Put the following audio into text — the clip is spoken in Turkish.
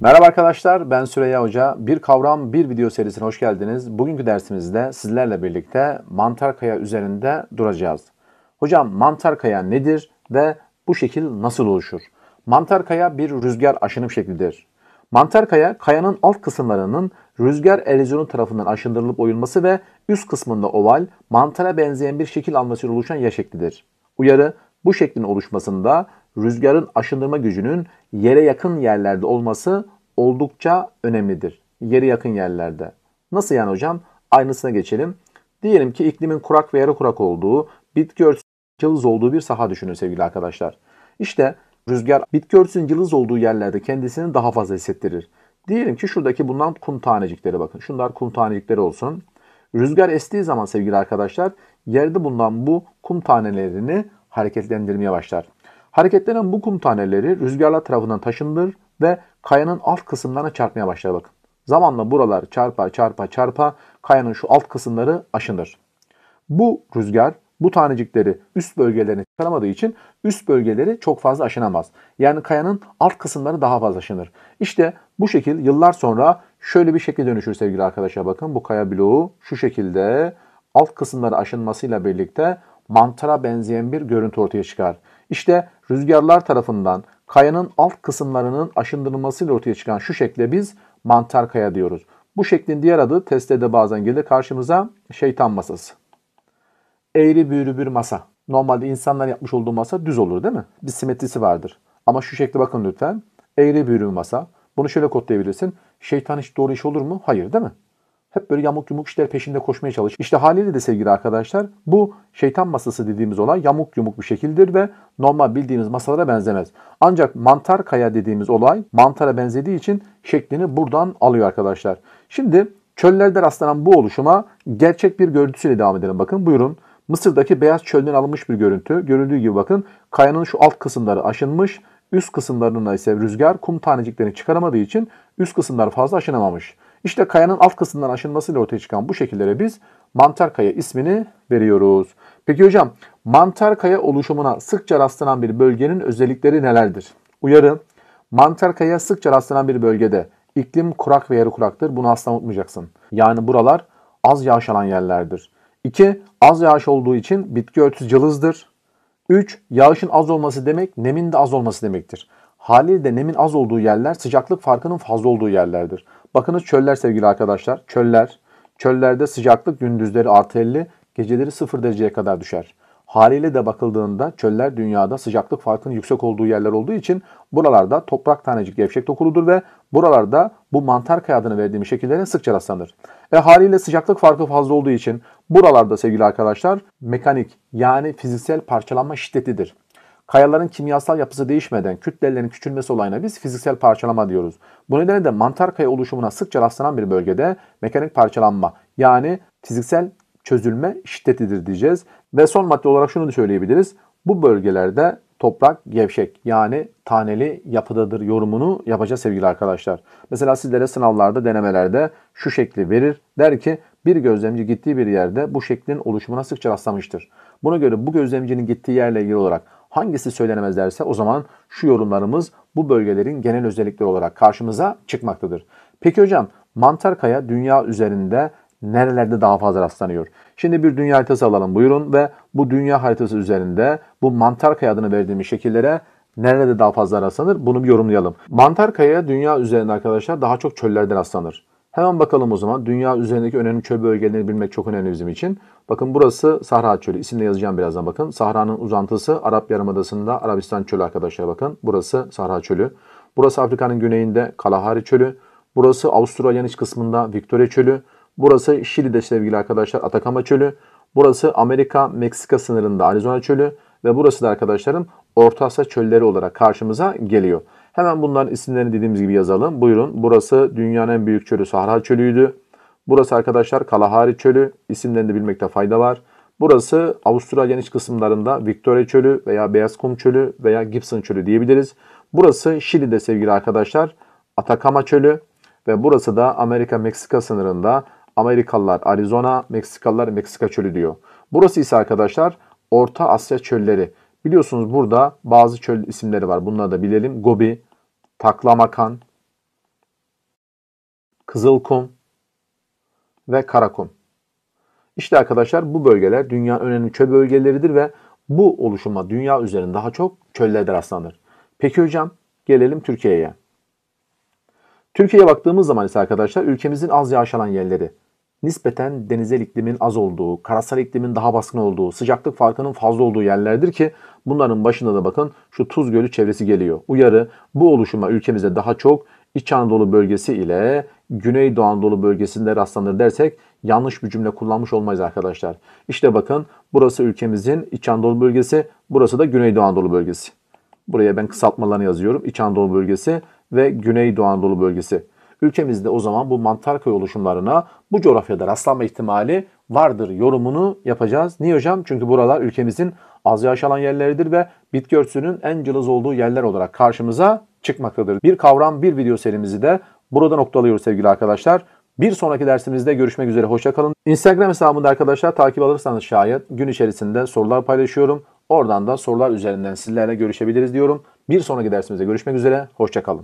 Merhaba arkadaşlar, ben Süreyya Hoca. Bir kavram, bir video serisine hoş geldiniz. Bugünkü dersimizde sizlerle birlikte mantar kaya üzerinde duracağız. Hocam mantar kaya nedir ve bu şekil nasıl oluşur? Mantar kaya bir rüzgar aşınım şeklidir. Mantar kaya, kayanın alt kısımlarının rüzgar erozyonu tarafından aşındırılıp oyulması ve üst kısmında oval, mantara benzeyen bir şekil almasıyla oluşan ya şeklidir. Uyarı, bu şeklin oluşmasında rüzgarın aşındırma gücünün yere yakın yerlerde olması oldukça önemlidir. Yeri yakın yerlerde. Nasıl yani hocam? Aynısına geçelim. Diyelim ki iklimin kurak ve yarı kurak olduğu, bitki örtüsünün yıldız olduğu bir saha düşünün sevgili arkadaşlar. İşte rüzgar bitki örtüsünün yıldız olduğu yerlerde kendisini daha fazla hissettirir. Diyelim ki şuradaki bundan kum tanecikleri bakın. Şunlar kum tanecikleri olsun. Rüzgar estiği zaman sevgili arkadaşlar yerde bulunan bu kum tanelerini hareketlendirmeye başlar. Hareketlenen bu kum taneleri rüzgarlar tarafından taşındır ve kayanın alt kısımlarına çarpmaya başlar bakın. Zamanla buralar çarpa çarpa çarpa kayanın şu alt kısımları aşınır. Bu rüzgar bu tanecikleri üst bölgelerine çıkaramadığı için üst bölgeleri çok fazla aşınamaz. Yani kayanın alt kısımları daha fazla aşınır. İşte bu şekil yıllar sonra şöyle bir şekil dönüşür sevgili arkadaşlar. Bakın bu kaya bloğu şu şekilde alt kısımları aşınmasıyla birlikte mantara benzeyen bir görüntü ortaya çıkar. İşte rüzgarlar tarafından kayanın alt kısımlarının aşındırılmasıyla ortaya çıkan şu şekle biz mantar kaya diyoruz. Bu şeklin diğer adı testte bazen gelir karşımıza şeytan masası. Eğri büğrü bir masa. Normalde insanlar yapmış olduğu masa düz olur değil mi? Bir simetrisi vardır. Ama şu şekli bakın lütfen. Eğri büğrü bir masa. Bunu şöyle kodlayabilirsin. Şeytan hiç doğru iş olur mu? Hayır değil mi? hep böyle yamuk yumuk işler peşinde koşmaya çalış. İşte haliyle de sevgili arkadaşlar bu şeytan masası dediğimiz olay yamuk yumuk bir şekildir ve normal bildiğiniz masalara benzemez. Ancak mantar kaya dediğimiz olay mantara benzediği için şeklini buradan alıyor arkadaşlar. Şimdi çöllerde rastlanan bu oluşuma gerçek bir görüntüsüyle devam edelim. Bakın buyurun. Mısır'daki beyaz çölden alınmış bir görüntü. Görüldüğü gibi bakın kayanın şu alt kısımları aşınmış. Üst kısımlarında ise rüzgar kum taneciklerini çıkaramadığı için üst kısımlar fazla aşınamamış. İşte kayanın alt kısmından aşınmasıyla ortaya çıkan bu şekillere biz mantar kaya ismini veriyoruz. Peki hocam mantar kaya oluşumuna sıkça rastlanan bir bölgenin özellikleri nelerdir? Uyarı mantar kaya sıkça rastlanan bir bölgede iklim kurak ve yarı kuraktır. Bunu asla unutmayacaksın. Yani buralar az yağış alan yerlerdir. 2. Az yağış olduğu için bitki örtüsü cılızdır. 3. Yağışın az olması demek nemin de az olması demektir. Haliyle de nemin az olduğu yerler sıcaklık farkının fazla olduğu yerlerdir. Bakınız çöller sevgili arkadaşlar. Çöller. Çöllerde sıcaklık gündüzleri artı 50, geceleri 0 dereceye kadar düşer. Haliyle de bakıldığında çöller dünyada sıcaklık farkının yüksek olduğu yerler olduğu için buralarda toprak tanecik gevşek dokuludur ve buralarda bu mantar kayadını verdiğim şekillere sıkça rastlanır. E haliyle sıcaklık farkı fazla olduğu için buralarda sevgili arkadaşlar mekanik yani fiziksel parçalanma şiddetlidir. Kayaların kimyasal yapısı değişmeden kütlelerin küçülmesi olayına biz fiziksel parçalama diyoruz. Bu nedenle de mantar kaya oluşumuna sıkça rastlanan bir bölgede mekanik parçalanma yani fiziksel çözülme şiddetidir diyeceğiz. Ve son madde olarak şunu da söyleyebiliriz. Bu bölgelerde toprak gevşek yani taneli yapıdadır yorumunu yapacağız sevgili arkadaşlar. Mesela sizlere sınavlarda denemelerde şu şekli verir. Der ki bir gözlemci gittiği bir yerde bu şeklin oluşumuna sıkça rastlamıştır. Buna göre bu gözlemcinin gittiği yerle ilgili olarak Hangisi söylenemez derse o zaman şu yorumlarımız bu bölgelerin genel özellikleri olarak karşımıza çıkmaktadır. Peki hocam mantar kaya dünya üzerinde nerelerde daha fazla rastlanıyor? Şimdi bir dünya haritası alalım buyurun ve bu dünya haritası üzerinde bu mantar kaya adını verdiğimiz şekillere nerede daha fazla rastlanır bunu bir yorumlayalım. Mantar kaya dünya üzerinde arkadaşlar daha çok çöllerde rastlanır. Hemen bakalım o zaman. Dünya üzerindeki önemli çöl bölgelerini bilmek çok önemli bizim için. Bakın burası Sahra Çölü. İsimle yazacağım birazdan bakın. Sahra'nın uzantısı Arap Yarımadası'nda Arabistan Çölü arkadaşlar bakın. Burası Sahra Çölü. Burası Afrika'nın güneyinde Kalahari Çölü. Burası Avustralya'nın iç kısmında Victoria Çölü. Burası Şili'de sevgili arkadaşlar Atakama Çölü. Burası Amerika-Meksika sınırında Arizona Çölü. Ve burası da arkadaşlarım Orta Asya çölleri olarak karşımıza geliyor. Hemen bunların isimlerini dediğimiz gibi yazalım. Buyurun. Burası dünyanın en büyük çölü Sahra Çölü'ydü. Burası arkadaşlar Kalahari Çölü. İsimlerini de bilmekte fayda var. Burası Avustralya'nın iç kısımlarında Victoria Çölü veya Beyaz Kum Çölü veya Gibson Çölü diyebiliriz. Burası Şili'de sevgili arkadaşlar Atakama Çölü ve burası da Amerika-Meksika sınırında Amerikalılar Arizona, Meksikalılar Meksika Çölü diyor. Burası ise arkadaşlar Orta Asya Çölleri. Biliyorsunuz burada bazı çöl isimleri var. Bunları da bilelim. Gobi, Taklamakan, Kızılkum ve Karakum. İşte arkadaşlar bu bölgeler dünya önemli çöl bölgeleridir ve bu oluşuma dünya üzerinde daha çok çöllerde rastlanır. Peki hocam gelelim Türkiye'ye. Türkiye'ye baktığımız zaman ise arkadaşlar ülkemizin az yağış alan yerleri nispeten denizel iklimin az olduğu, karasal iklimin daha baskın olduğu, sıcaklık farkının fazla olduğu yerlerdir ki bunların başında da bakın şu Tuz Gölü çevresi geliyor. Uyarı bu oluşuma ülkemizde daha çok İç Anadolu bölgesi ile Güneydoğu Anadolu bölgesinde rastlanır dersek yanlış bir cümle kullanmış olmayız arkadaşlar. İşte bakın burası ülkemizin İç Anadolu bölgesi, burası da Güneydoğu Anadolu bölgesi. Buraya ben kısaltmalarını yazıyorum. İç Anadolu bölgesi ve Güneydoğu Anadolu bölgesi. Ülkemizde o zaman bu mantar köy oluşumlarına bu coğrafyada rastlanma ihtimali vardır yorumunu yapacağız. Niye hocam? Çünkü buralar ülkemizin az yağış alan yerleridir ve bitki örtüsünün en cılız olduğu yerler olarak karşımıza çıkmaktadır. Bir kavram bir video serimizi de burada noktalıyoruz sevgili arkadaşlar. Bir sonraki dersimizde görüşmek üzere. Hoşçakalın. Instagram hesabımda arkadaşlar takip alırsanız şayet gün içerisinde sorular paylaşıyorum. Oradan da sorular üzerinden sizlerle görüşebiliriz diyorum. Bir sonraki dersimizde görüşmek üzere. Hoşçakalın.